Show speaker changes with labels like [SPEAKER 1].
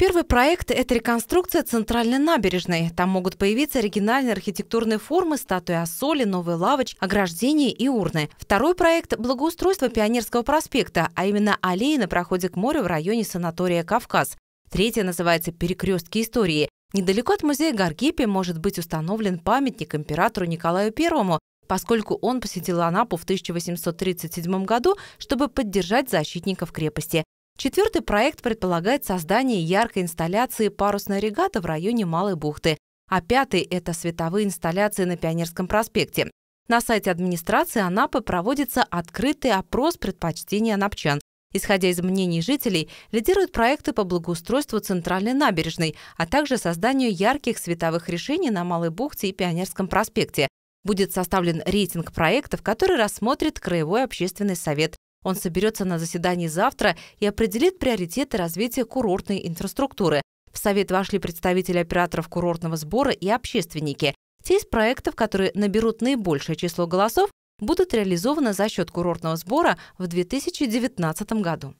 [SPEAKER 1] Первый проект – это реконструкция центральной набережной. Там могут появиться оригинальные архитектурные формы, статуя Ассоли, новый лавоч, ограждения и урны. Второй проект – благоустройство Пионерского проспекта, а именно аллеи на проходе к морю в районе санатория «Кавказ». Третья называется «Перекрестки истории». Недалеко от музея Гаргипи может быть установлен памятник императору Николаю I, поскольку он посетил Анапу в 1837 году, чтобы поддержать защитников крепости. Четвертый проект предполагает создание яркой инсталляции парусной регата в районе Малой бухты, а пятый – это световые инсталляции на Пионерском проспекте. На сайте администрации Анапы проводится открытый опрос предпочтений анапчан. Исходя из мнений жителей, лидируют проекты по благоустройству центральной набережной, а также созданию ярких световых решений на Малой бухте и Пионерском проспекте. Будет составлен рейтинг проектов, который рассмотрит Краевой общественный совет. Он соберется на заседании завтра и определит приоритеты развития курортной инфраструктуры. В совет вошли представители операторов курортного сбора и общественники. Те из проектов, которые наберут наибольшее число голосов, будут реализованы за счет курортного сбора в 2019 году.